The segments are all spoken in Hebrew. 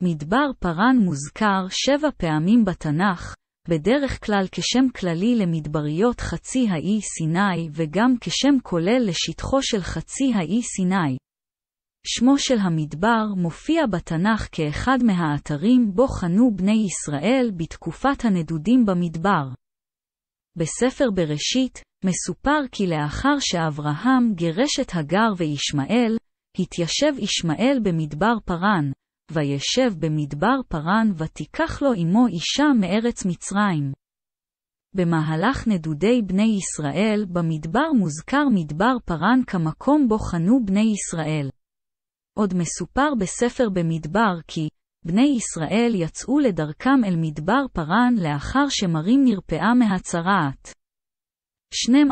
מדבר פרן מוזכר שבע פעמים בתנ"ך, בדרך כלל כשם כללי למדבריות חצי האי סיני וגם כשם כולל לשטחו של חצי האי סיני. שמו של המדבר מופיע בתנ"ך כאחד מהאתרים בו חנו בני ישראל בתקופת הנדודים במדבר. בספר בראשית, מסופר כי לאחר שאברהם גירש את הגר וישמעאל, התיישב ישמעאל במדבר פרן, וישב במדבר פרן, ותיקח לו עמו אישה מארץ מצרים. במהלך נדודי בני ישראל, במדבר מוזכר מדבר פרן כמקום בו חנו בני ישראל. עוד מסופר בספר במדבר כי, בני ישראל יצאו לדרכם אל מדבר פרן לאחר שמרים נרפאה מהצרעת.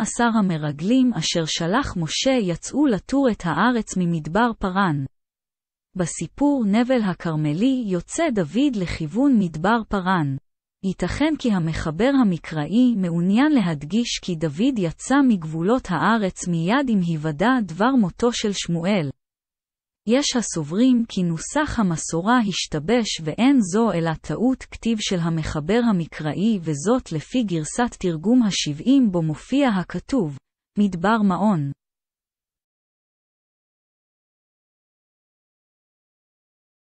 עשר המרגלים אשר שלח משה יצאו לתור את הארץ ממדבר פרן. בסיפור נבל הכרמלי יוצא דוד לכיוון מדבר פרן. ייתכן כי המחבר המקראי מעוניין להדגיש כי דוד יצא מגבולות הארץ מיד עם היוודע דבר מותו של שמואל. יש הסוברים כי נוסח המסורה השתבש ואין זו אלא טעות כתיב של המחבר המקראי וזאת לפי גרסת תרגום השבעים בו מופיע הכתוב, מדבר מעון.